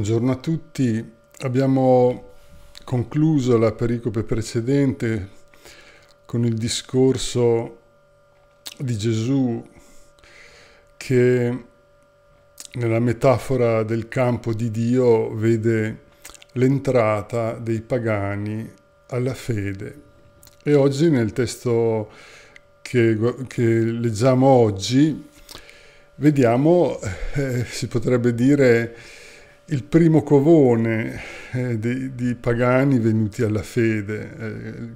Buongiorno a tutti. Abbiamo concluso la pericope precedente con il discorso di Gesù che nella metafora del campo di Dio vede l'entrata dei pagani alla fede. E oggi nel testo che, che leggiamo oggi vediamo, eh, si potrebbe dire, il primo covone eh, di, di, pagani venuti alla fede, eh,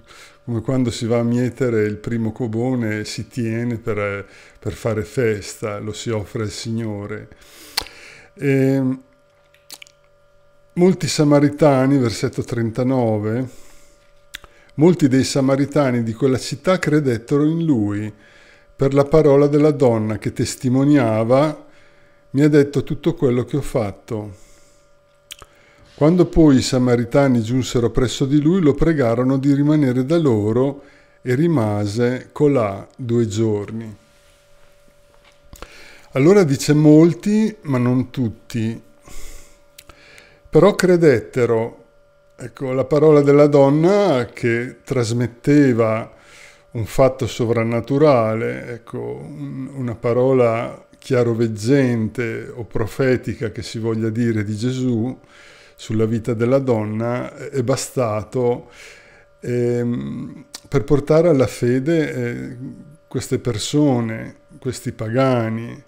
come quando si va a mietere il primo covone si tiene per, per fare festa, lo si offre al Signore. E, ehm, molti samaritani, versetto 39, molti dei samaritani di quella città credettero in lui per la parola della donna che testimoniava mi ha detto tutto quello che ho fatto. Quando poi i samaritani giunsero presso di lui, lo pregarono di rimanere da loro e rimase colà due giorni. Allora dice molti, ma non tutti, però credettero. Ecco, la parola della donna che trasmetteva un fatto sovrannaturale, ecco, un, una parola chiaroveggente o profetica che si voglia dire di Gesù, sulla vita della donna è bastato ehm, per portare alla fede eh, queste persone, questi pagani.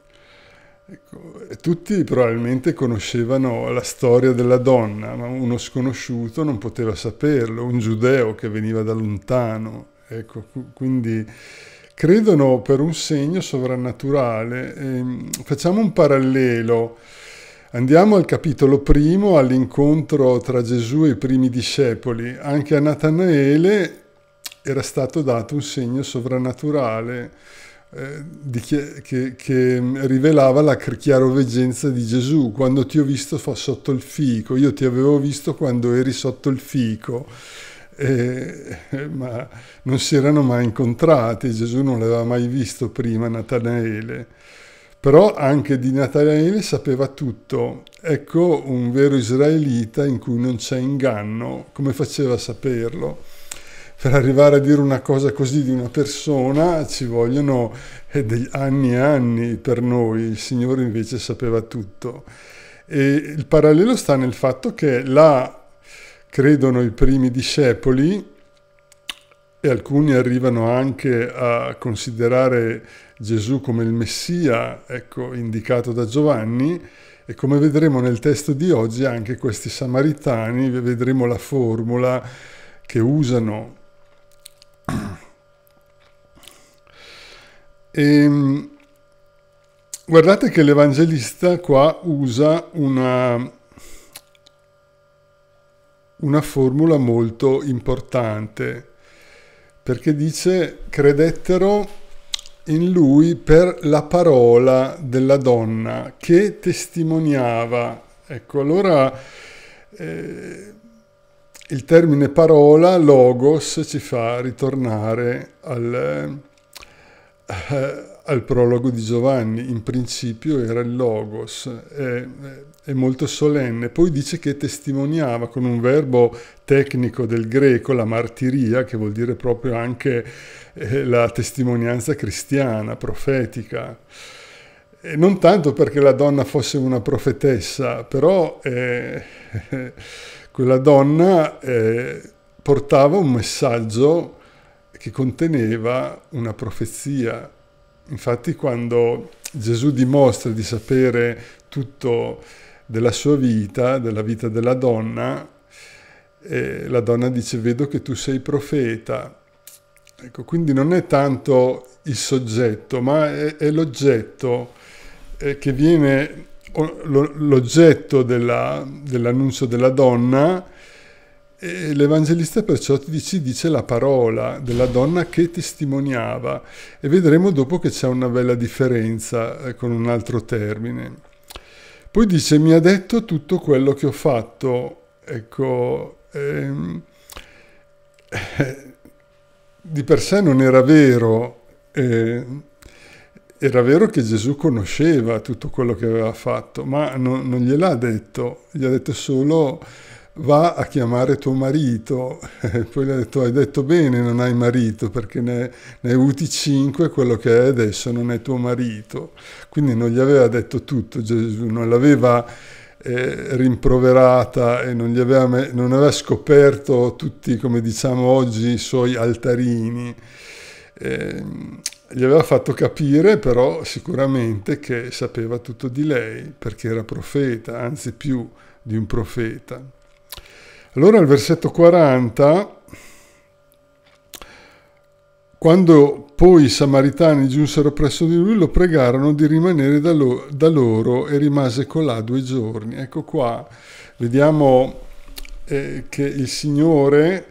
Ecco, tutti probabilmente conoscevano la storia della donna, ma uno sconosciuto non poteva saperlo, un giudeo che veniva da lontano. Ecco, quindi credono per un segno sovrannaturale. Ehm, facciamo un parallelo Andiamo al capitolo primo, all'incontro tra Gesù e i primi discepoli. Anche a Natanaele era stato dato un segno sovrannaturale eh, che, che, che, rivelava la chiaroveggenza di Gesù. Quando ti ho visto fa sotto il fico, io ti avevo visto quando eri sotto il fico. Eh, ma non si erano mai incontrati, Gesù non l'aveva mai visto prima Natanaele però anche di Natanaele sapeva tutto. Ecco un vero israelita in cui non c'è inganno, come faceva a saperlo? Per arrivare a dire una cosa così di una persona ci vogliono eh, anni e anni per noi, il Signore invece sapeva tutto. E il parallelo sta nel fatto che là credono i primi discepoli e alcuni arrivano anche a considerare Gesù come il Messia, ecco, indicato da Giovanni, e come vedremo nel testo di oggi, anche questi samaritani, vedremo la formula che usano. E, ehm, guardate che l'Evangelista qua usa una, una formula molto importante, perché dice credettero in lui per la parola della donna che testimoniava. Ecco, allora eh, il termine parola, logos, ci fa ritornare al, eh, al prologo di Giovanni. In principio era il logos. Eh, è molto solenne, poi dice che testimoniava con un verbo tecnico del greco, la martiria, che vuol dire proprio anche eh, la testimonianza cristiana, profetica. E non tanto perché la donna fosse una profetessa, però eh, quella donna eh, portava un messaggio che conteneva una profezia. Infatti quando Gesù dimostra di sapere tutto della sua vita, della vita della donna, e la donna dice vedo che tu sei profeta. Ecco, quindi non è tanto il soggetto, ma è, è l'oggetto eh, che viene, l'oggetto della, dell'annuncio della donna, e l'Evangelista perciò ci dice la parola della donna che testimoniava e vedremo dopo che c'è una bella differenza eh, con un altro termine. Poi dice, mi ha detto tutto quello che ho fatto. Ecco, ehm, eh, di per sé non era vero, eh, era vero che Gesù conosceva tutto quello che aveva fatto, ma no, non gliel'ha detto, gli ha detto solo va a chiamare tuo marito. E poi gli ha detto, hai detto bene, non hai marito, perché ne, ne avuti cinque, quello che è adesso non è tuo marito. Quindi non gli aveva detto tutto Gesù, non l'aveva eh, rimproverata e non, aveva, non aveva scoperto tutti, come diciamo oggi, i suoi altarini. Eh, gli aveva fatto capire però sicuramente che sapeva tutto di lei, perché era profeta, anzi più di un profeta. Allora al versetto 40, quando poi i samaritani giunsero presso di lui, lo pregarono di rimanere da, lo da loro e rimase colà due giorni. Ecco qua, vediamo eh, che il Signore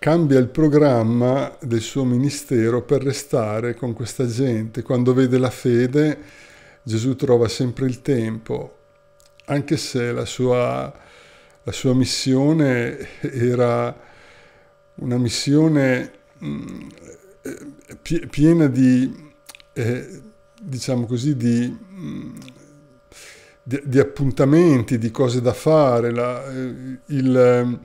cambia il programma del suo ministero per restare con questa gente. Quando vede la fede, Gesù trova sempre il tempo, anche se la sua la sua missione era una missione mm, piena di, eh, diciamo così, di, mm, di, di, appuntamenti, di cose da fare. La, eh, il, eh,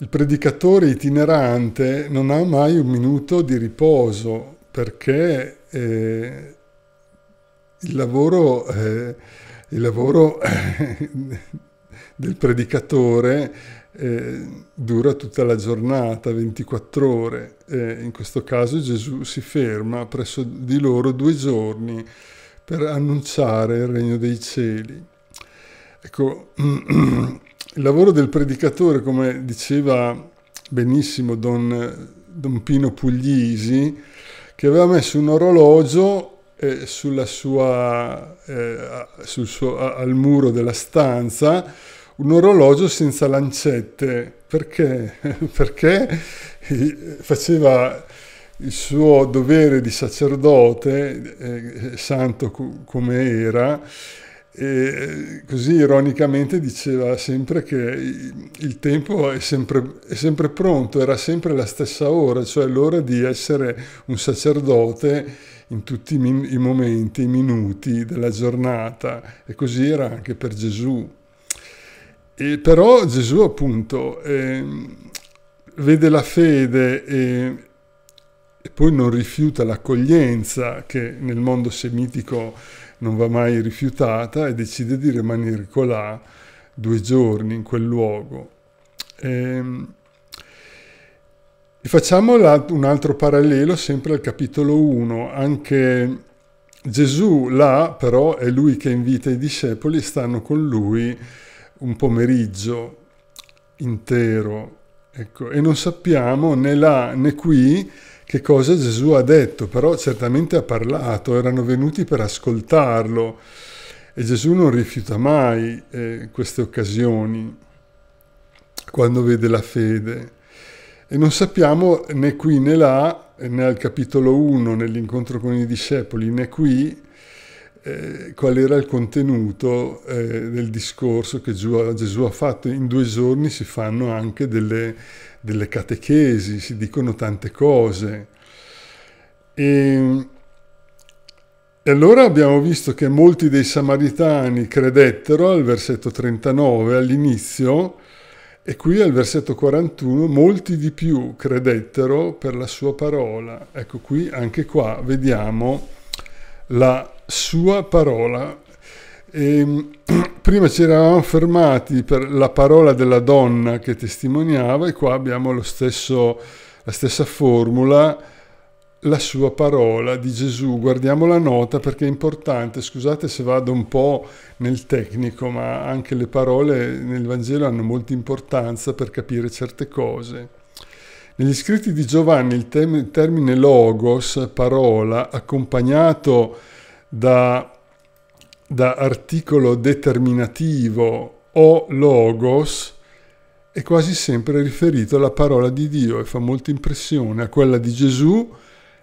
il predicatore itinerante non ha mai un minuto di riposo perché eh, il lavoro... Eh, il lavoro del predicatore eh, dura tutta la giornata, 24 ore. Eh, in questo caso Gesù si ferma presso di loro due giorni per annunciare il regno dei cieli. Ecco, il lavoro del predicatore, come diceva benissimo Don, Don Pino Puglisi, che aveva messo un orologio eh, sua, eh, sul suo, al muro della stanza un orologio senza lancette. Perché? Perché faceva il suo dovere di sacerdote, eh, eh santo come era, e così ironicamente diceva sempre che il tempo è sempre, è sempre pronto, era sempre la stessa ora, cioè l'ora di essere un sacerdote in tutti i, i momenti, i minuti della giornata. E così era anche per Gesù. E però Gesù appunto eh, vede la fede e, e poi non rifiuta l'accoglienza che nel mondo semitico non va mai rifiutata e decide di rimanere colà due giorni in quel luogo. E, ehm, e facciamo un altro parallelo sempre al capitolo 1, anche Gesù là però è lui che invita i discepoli, e stanno con lui un pomeriggio intero. Ecco, e non sappiamo né là né qui che cosa Gesù ha detto, però certamente ha parlato, erano venuti per ascoltarlo e Gesù non rifiuta mai eh, queste occasioni quando vede la fede. E non sappiamo né qui né là, né al capitolo 1, nell'incontro con i discepoli, né qui, eh, qual era il contenuto eh, del discorso che Gesù ha fatto. In due giorni si fanno anche delle, delle catechesi, si dicono tante cose. E, e allora abbiamo visto che molti dei samaritani credettero al versetto 39 all'inizio e qui al versetto 41 molti di più credettero per la sua parola. Ecco qui, anche qua, vediamo la sua parola. E, ehm, prima ci eravamo fermati per la parola della donna che testimoniava e qua abbiamo stesso, la stessa formula, la sua parola di Gesù. Guardiamo la nota perché è importante, scusate se vado un po' nel tecnico, ma anche le parole nel Vangelo hanno molta importanza per capire certe cose. Negli scritti di Giovanni il termine logos, parola, accompagnato da, da articolo determinativo o logos, è quasi sempre riferito alla parola di Dio e fa molta impressione a quella di Gesù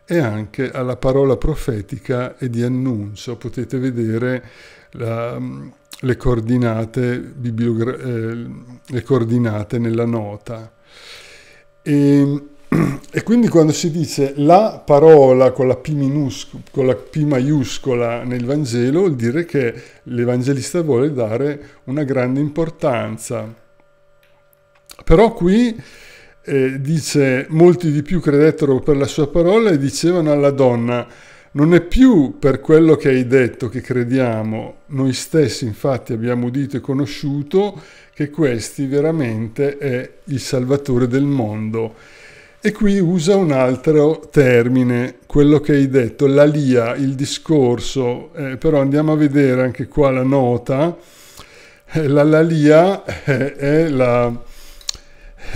e anche alla parola profetica e di annuncio. Potete vedere la, le, coordinate, eh, le coordinate nella nota. E, ehm, e, quindi quando si dice la parola con la, P con la P maiuscola nel Vangelo, vuol dire che l'Evangelista vuole dare una grande importanza. Però qui eh, dice, molti di più credettero per la sua parola e dicevano alla donna, non è più per quello che hai detto che crediamo, noi stessi infatti abbiamo udito e conosciuto che questi veramente è il salvatore del mondo. E qui usa un altro termine, quello che hai detto, l'alia, il discorso, eh, però andiamo a vedere anche qua la nota, eh, lalia è, eh, è la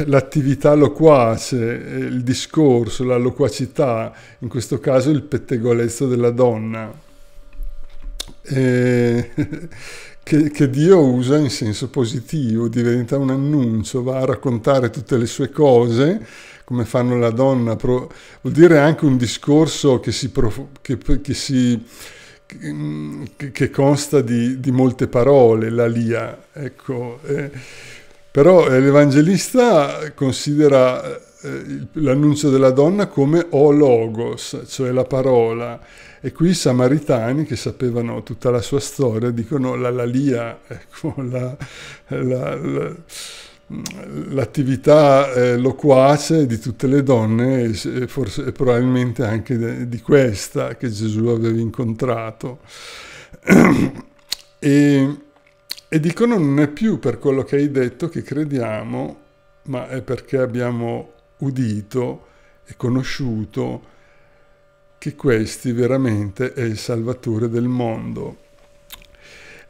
l'attività loquace, eh, il discorso, la loquacità, in questo caso il pettegolezzo della donna. E, eh, che, che Dio usa in senso positivo, diventa un annuncio, va a raccontare tutte le sue cose come fanno la donna, vuol dire anche un discorso che, si, che, che, si, che consta di, di, molte parole, la lia. Ecco, eh, però eh, l'Evangelista considera eh, l'annuncio della donna come o logos, cioè la parola. E qui i samaritani, che sapevano tutta la sua storia, dicono la lalia, ecco, la, la, la, l'attività eh, loquace di tutte le donne e, forse, e probabilmente anche de, di questa che Gesù aveva incontrato. e, e dicono non è più per quello che hai detto che crediamo, ma è perché abbiamo udito e conosciuto che questi veramente è il Salvatore del mondo.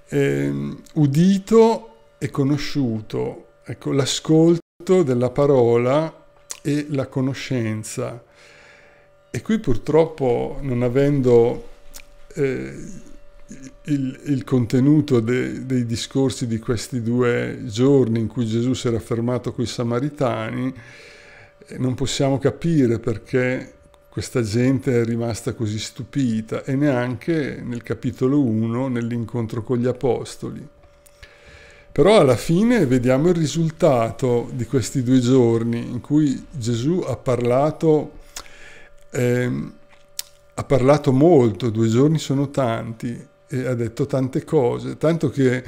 E, ehm, udito e conosciuto, ecco, l'ascolto della parola e la conoscenza. E qui purtroppo, non avendo eh, il, il, contenuto de, dei discorsi di questi due giorni in cui Gesù si era fermato coi Samaritani, non possiamo capire perché questa gente è rimasta così stupita e neanche nel capitolo 1, nell'incontro con gli apostoli. Però alla fine vediamo il risultato di questi due giorni in cui Gesù ha parlato, eh, ha parlato molto, due giorni sono tanti e ha detto tante cose, tanto che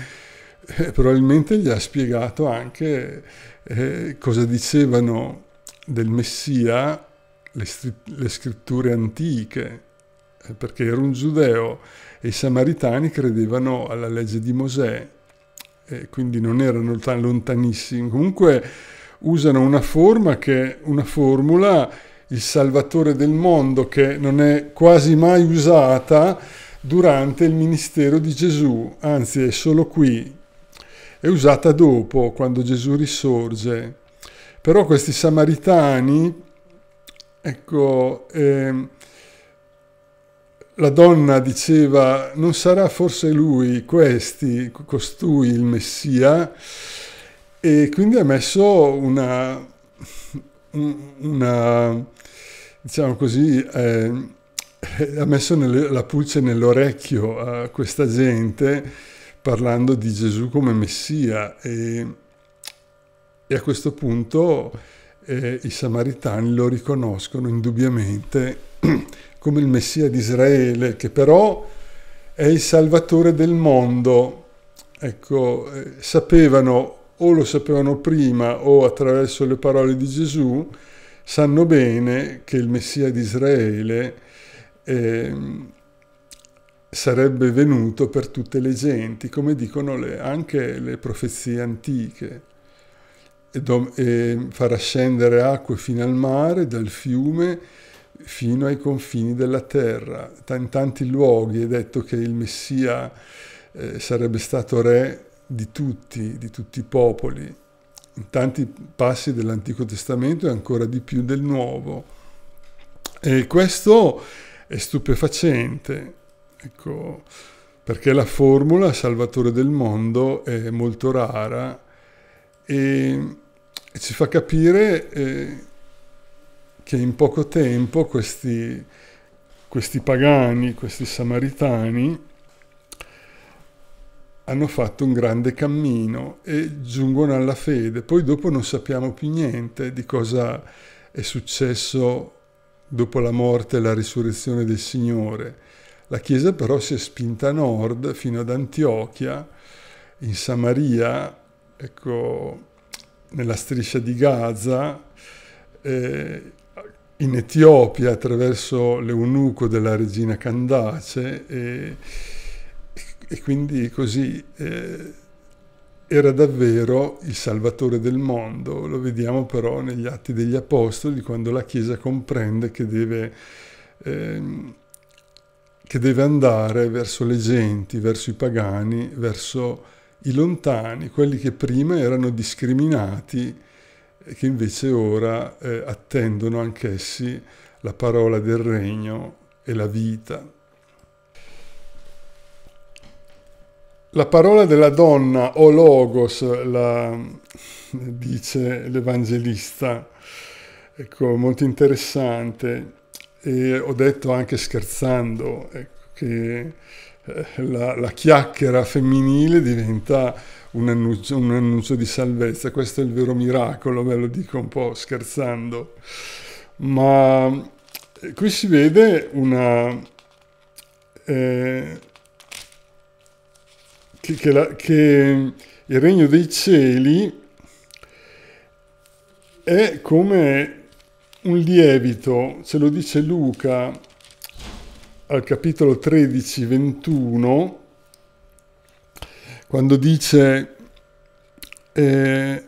eh, probabilmente gli ha spiegato anche eh, cosa dicevano del Messia le, le scritture antiche, eh, perché era un giudeo e i samaritani credevano alla legge di Mosè, quindi non erano tan lontanissimi. Comunque usano una forma che una formula il salvatore del mondo che non è quasi mai usata durante il ministero di Gesù, anzi è solo qui, è usata dopo quando Gesù risorge. Però questi samaritani, ecco, eh, la donna diceva, non sarà forse lui, questi, costui, il Messia? E quindi ha messo una, una diciamo così, eh, ha messo nelle, la pulce nell'orecchio a questa gente parlando di Gesù come Messia. E, e a questo punto eh, i samaritani lo riconoscono indubbiamente come il Messia di Israele, che però è il Salvatore del mondo. Ecco, eh, sapevano o lo sapevano prima o attraverso le parole di Gesù, sanno bene che il Messia di Israele eh, sarebbe venuto per tutte le genti, come dicono le, anche le profezie antiche e farà scendere acque fino al mare, dal fiume fino ai confini della terra. In tanti luoghi è detto che il Messia eh, sarebbe stato re di tutti, di tutti i popoli, in tanti passi dell'Antico Testamento e ancora di più del Nuovo. E questo è stupefacente, ecco, perché la formula Salvatore del mondo è molto rara e e ci fa capire eh, che in poco tempo questi, questi pagani, questi samaritani, hanno fatto un grande cammino e giungono alla fede. Poi dopo non sappiamo più niente di cosa è successo dopo la morte e la risurrezione del Signore. La Chiesa però si è spinta a nord fino ad Antiochia, in Samaria, ecco, nella striscia di Gaza, eh, in Etiopia attraverso l'eunuco della regina Candace e, e quindi così eh, era davvero il salvatore del mondo. Lo vediamo però negli atti degli apostoli quando la Chiesa comprende che deve, eh, che deve andare verso le genti, verso i pagani, verso i lontani, quelli che prima erano discriminati e che invece ora eh, attendono anch'essi la parola del regno e la vita. La parola della donna o logos, la, dice l'Evangelista, ecco, molto interessante. E ho detto anche scherzando ecco, che eh, la, la chiacchiera femminile diventa un annuncio, un annuncio, di salvezza. Questo è il vero miracolo, ve lo dico un po' scherzando. Ma eh, qui si vede una... Eh, che, che, la, che il regno dei cieli è come un lievito, ce lo dice Luca al capitolo 13, 21, quando dice eh,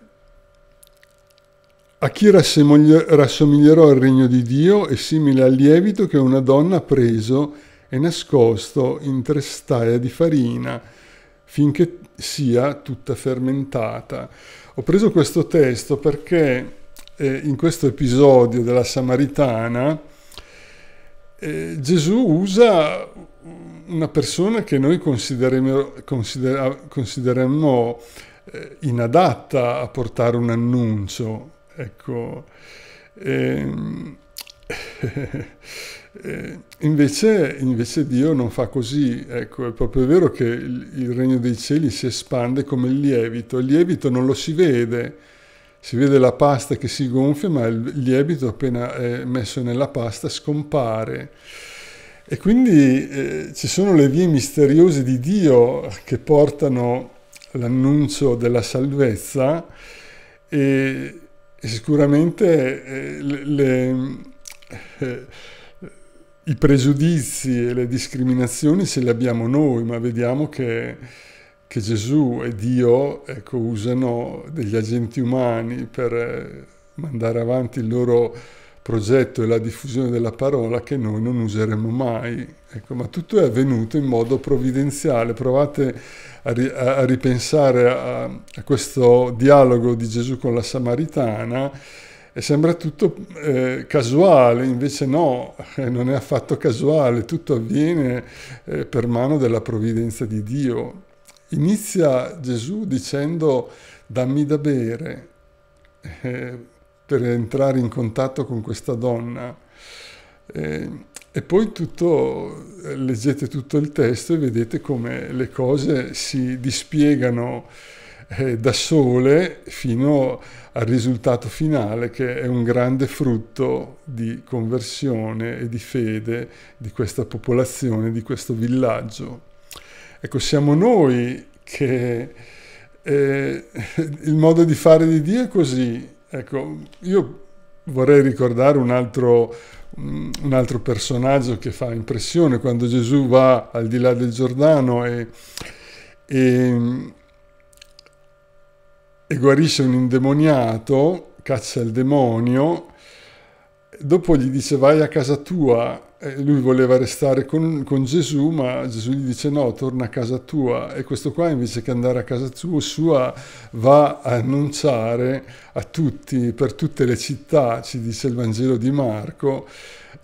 a chi rassomiglierò il regno di Dio è simile al lievito che una donna ha preso e nascosto in tre trestaia di farina finché sia tutta fermentata. Ho preso questo testo perché eh, in questo episodio della Samaritana eh, Gesù usa una persona che noi consideriamo eh, inadatta a portare un annuncio. Ecco. Ehm, eh, invece, invece, Dio non fa così, ecco, è proprio vero che il, il regno dei cieli si espande come il lievito, il lievito non lo si vede, si vede la pasta che si gonfia, ma il lievito appena è messo nella pasta scompare. E quindi eh, ci sono le vie misteriose di Dio che portano l'annuncio della salvezza e, e sicuramente eh, le, eh, i pregiudizi e le discriminazioni ce le abbiamo noi, ma vediamo che che Gesù e Dio ecco, usano degli agenti umani per eh, mandare avanti il loro progetto e la diffusione della parola che noi non useremo mai. Ecco, ma tutto è avvenuto in modo provvidenziale. Provate a, ri a ripensare a, a, questo dialogo di Gesù con la Samaritana e sembra tutto eh, casuale, invece no, eh, non è affatto casuale, tutto avviene eh, per mano della provvidenza di Dio. Inizia Gesù dicendo dammi da bere eh, per entrare in contatto con questa donna. Eh, e poi tutto, leggete tutto il testo e vedete come le cose si dispiegano eh, da sole fino al risultato finale che è un grande frutto di conversione e di fede di questa popolazione, di questo villaggio. Ecco, siamo noi che eh, il modo di fare di Dio è così. Ecco, io vorrei ricordare un altro, mm, un altro personaggio che fa impressione quando Gesù va al di là del Giordano e, e, e guarisce un indemoniato, caccia il demonio, dopo gli dice vai a casa tua eh, lui voleva restare con, con, Gesù, ma Gesù gli dice no, torna a casa tua. E questo qua invece che andare a casa tua, sua, va a annunciare a tutti, per tutte le città, ci dice il Vangelo di Marco,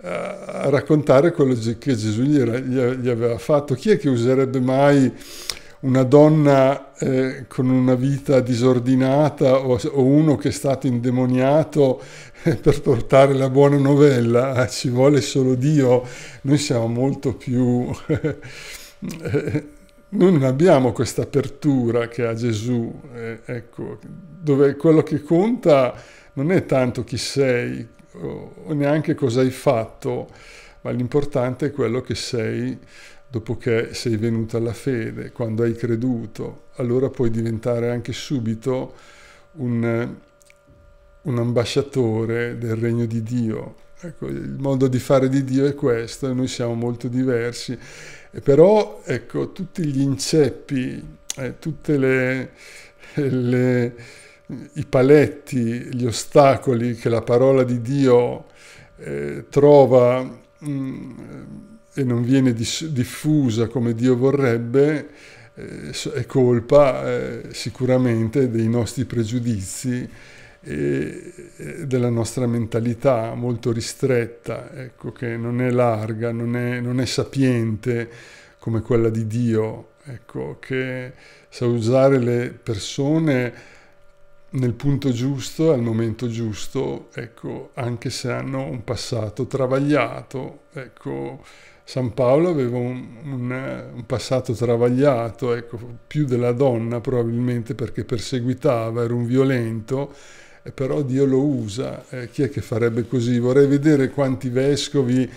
eh, a raccontare quello che Gesù gli, era, gli aveva fatto. Chi è che userebbe mai una donna eh, con una vita disordinata o, o, uno che è stato indemoniato eh, per portare la buona novella, eh, ci vuole solo Dio, noi siamo molto più... noi non abbiamo questa apertura che ha Gesù, eh, ecco, dove quello che conta non è tanto chi sei o, o neanche cosa hai fatto, ma l'importante è quello che sei dopo che sei venuto alla fede, quando hai creduto, allora puoi diventare anche subito un, un ambasciatore del regno di Dio. Ecco, il modo di fare di Dio è questo, e noi siamo molto diversi. E però, ecco, tutti gli inceppi, eh, tutti i paletti, gli ostacoli che la parola di Dio eh, trova mh, mm, e non viene diffusa come Dio vorrebbe, eh, è colpa eh, sicuramente dei nostri pregiudizi e eh, della nostra mentalità molto ristretta, ecco, che non è larga, non è, non è sapiente come quella di Dio, ecco, che sa usare le persone nel punto giusto, al momento giusto, ecco, anche se hanno un passato travagliato, ecco, San Paolo aveva un, un, un passato travagliato, ecco, più della donna probabilmente perché perseguitava, era un violento, eh, però Dio lo usa. Eh, chi è che farebbe così? Vorrei vedere quanti vescovi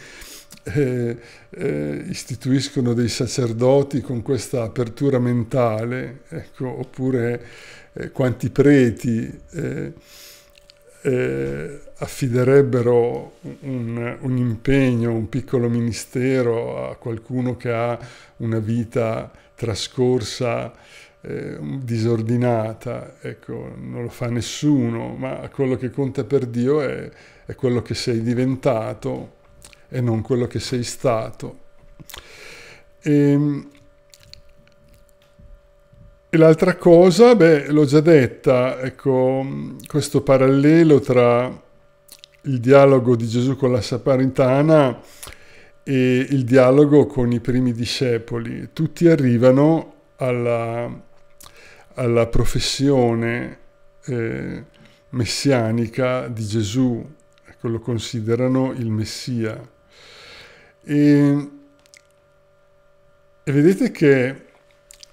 eh, eh, istituiscono dei sacerdoti con questa apertura mentale, ecco, oppure eh, quanti preti eh, eh, affiderebbero un, un, impegno, un piccolo ministero a qualcuno che ha una vita trascorsa eh, disordinata, ecco, non lo fa nessuno, ma quello che conta per Dio è, è quello che sei diventato e non quello che sei stato. E, ehm, l'altra cosa, beh, l'ho già detta, ecco, questo parallelo tra il dialogo di Gesù con la Saparintana e il dialogo con i primi discepoli. Tutti arrivano alla, alla professione eh, messianica di Gesù, ecco, lo considerano il Messia. E, e vedete che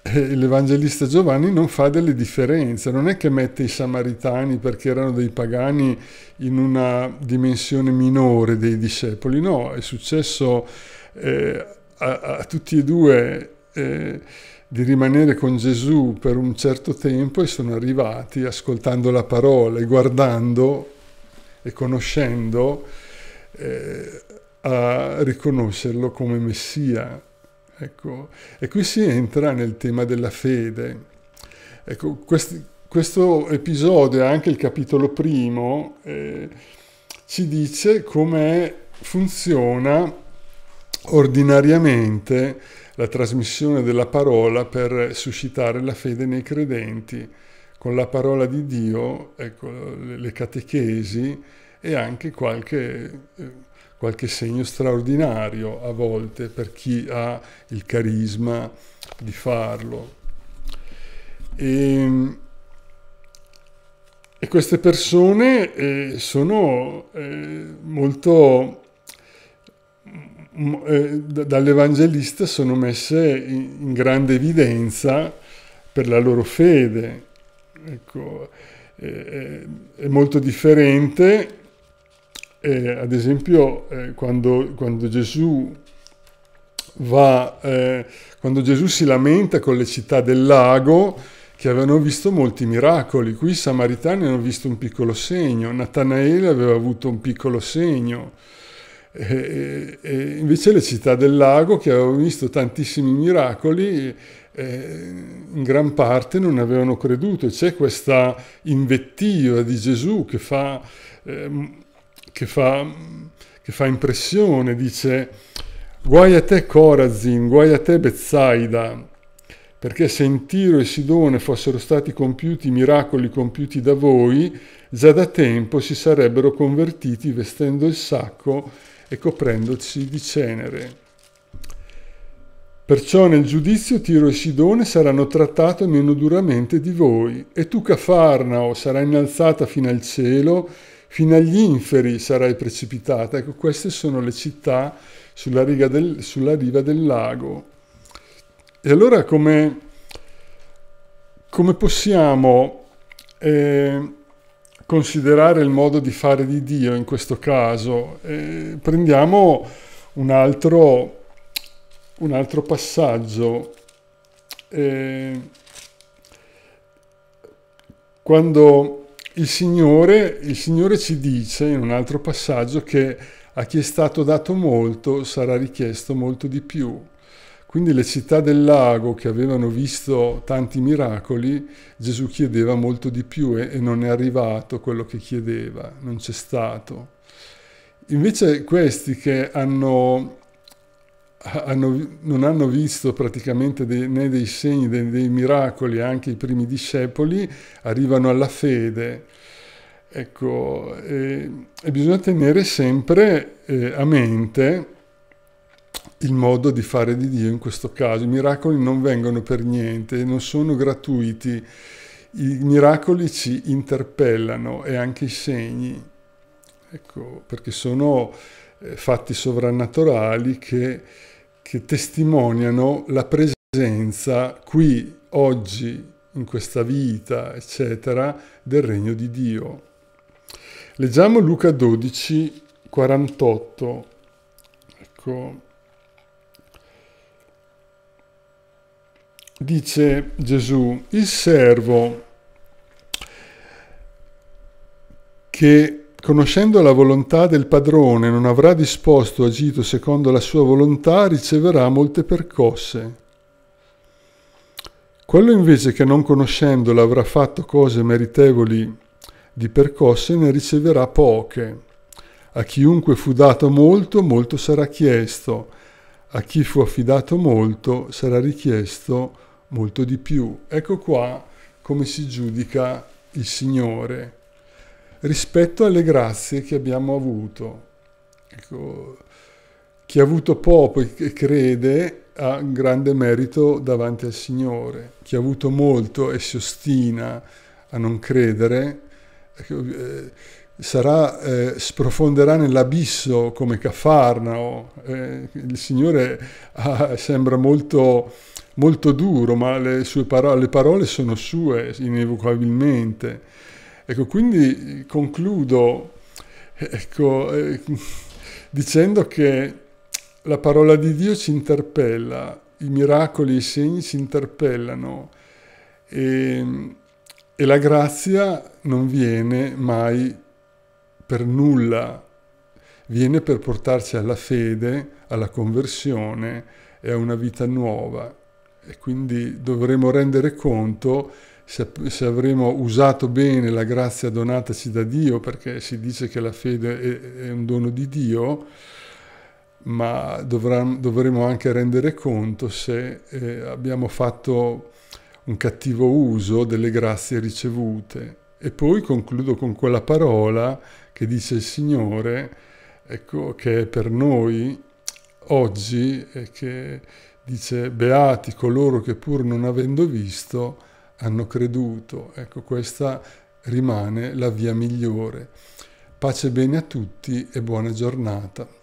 eh, l'Evangelista Giovanni non fa delle differenze, non è che mette i samaritani perché erano dei pagani in una dimensione minore dei discepoli, no, è successo eh, a, a, tutti e due eh, di rimanere con Gesù per un certo tempo e sono arrivati ascoltando la parola e guardando e conoscendo eh, a riconoscerlo come Messia Ecco, e qui si entra nel tema della fede. Ecco, questi, questo episodio, anche il capitolo primo, eh, ci dice come funziona ordinariamente la trasmissione della parola per suscitare la fede nei credenti. Con la parola di Dio, ecco, le catechesi e anche qualche... Eh, qualche segno straordinario a volte per chi ha il carisma di farlo. E, ehm, e queste persone eh, sono eh, molto mm, mm, eh, dall'Evangelista sono messe in, in, grande evidenza per la loro fede. Ecco, eh, eh, è molto differente eh, ad esempio, eh, quando, quando, Gesù va, eh, quando Gesù si lamenta con le città del lago, che avevano visto molti miracoli, qui i samaritani hanno visto un piccolo segno, Natanaele aveva avuto un piccolo segno, eh, eh, eh, invece le città del lago, che avevano visto tantissimi miracoli, in gran parte non avevano creduto. C'è questa invettiva di Gesù che fa ehm, che fa, che fa impressione, dice guai a te Corazin, guai a te Bezzaida, perché se in Tiro e Sidone fossero stati compiuti i miracoli compiuti da voi, già da tempo si sarebbero convertiti vestendo il sacco e coprendosi di cenere. Perciò nel giudizio Tiro e Sidone saranno trattati meno duramente di voi, e tu Cafarnao sarai innalzata fino al cielo fino agli inferi sarai precipitata. Ecco, queste sono le città sulla, del, sulla riva del lago. E allora come, come possiamo eh, considerare il modo di fare di Dio in questo caso? Eh, prendiamo un altro, un altro passaggio. Eh, quando il Signore, il Signore ci dice in un altro passaggio che a chi è stato dato molto sarà richiesto molto di più. Quindi le città del lago che avevano visto tanti miracoli, Gesù chiedeva molto di più e, non è arrivato quello che chiedeva, non c'è stato. Invece questi che hanno hanno, non hanno visto praticamente dei, né dei segni né dei miracoli, anche i primi discepoli arrivano alla fede. Ecco, e, e bisogna tenere sempre eh, a mente il modo di fare di Dio in questo caso. I miracoli non vengono per niente, non sono gratuiti. I miracoli ci interpellano e anche i segni, ecco, perché sono eh, fatti sovrannaturali che che testimoniano la presenza qui, oggi, in questa vita, eccetera, del regno di Dio. Leggiamo Luca 12, 48. Ecco. Dice Gesù, il servo che conoscendo la volontà del padrone, non avrà disposto o agito secondo la sua volontà, riceverà molte percosse. Quello invece che non conoscendola avrà fatto cose meritevoli di percosse, ne riceverà poche. A chiunque fu dato molto, molto sarà chiesto. A chi fu affidato molto, sarà richiesto molto di più. Ecco qua come si giudica il Signore rispetto alle grazie che abbiamo avuto. Ecco, chi ha avuto poco e crede ha un grande merito davanti al Signore. Chi ha avuto molto e si ostina a non credere ecco, eh, sarà, eh, sprofonderà nell'abisso come Cafarnao. Eh, il Signore ha, sembra molto, molto, duro, ma le, parole, le parole sono sue inevocabilmente. Ecco, quindi concludo ecco, eh, dicendo che la parola di Dio ci interpella, i miracoli, i segni ci interpellano e, e la grazia non viene mai per nulla, viene per portarci alla fede, alla conversione e a una vita nuova. E quindi dovremo rendere conto se, avremo usato bene la grazia donataci da Dio, perché si dice che la fede è, un dono di Dio, ma dovremo anche rendere conto se eh, abbiamo fatto un cattivo uso delle grazie ricevute. E poi concludo con quella parola che dice il Signore, ecco, che è per noi oggi, e che dice, beati coloro che pur non avendo visto, hanno creduto. Ecco, questa rimane la via migliore. Pace bene a tutti e buona giornata.